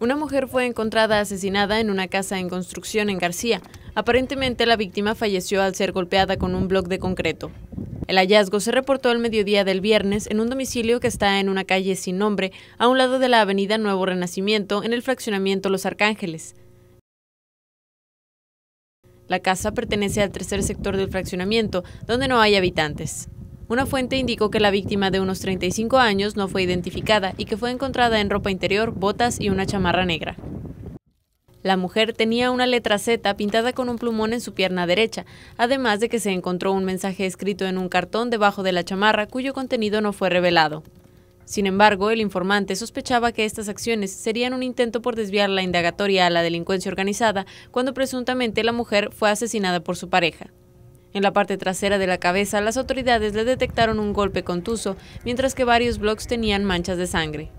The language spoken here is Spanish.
Una mujer fue encontrada asesinada en una casa en construcción en García. Aparentemente la víctima falleció al ser golpeada con un bloque de concreto. El hallazgo se reportó al mediodía del viernes en un domicilio que está en una calle sin nombre, a un lado de la avenida Nuevo Renacimiento, en el fraccionamiento Los Arcángeles. La casa pertenece al tercer sector del fraccionamiento, donde no hay habitantes. Una fuente indicó que la víctima de unos 35 años no fue identificada y que fue encontrada en ropa interior, botas y una chamarra negra. La mujer tenía una letra Z pintada con un plumón en su pierna derecha, además de que se encontró un mensaje escrito en un cartón debajo de la chamarra cuyo contenido no fue revelado. Sin embargo, el informante sospechaba que estas acciones serían un intento por desviar la indagatoria a la delincuencia organizada cuando presuntamente la mujer fue asesinada por su pareja. En la parte trasera de la cabeza, las autoridades le detectaron un golpe contuso, mientras que varios bloques tenían manchas de sangre.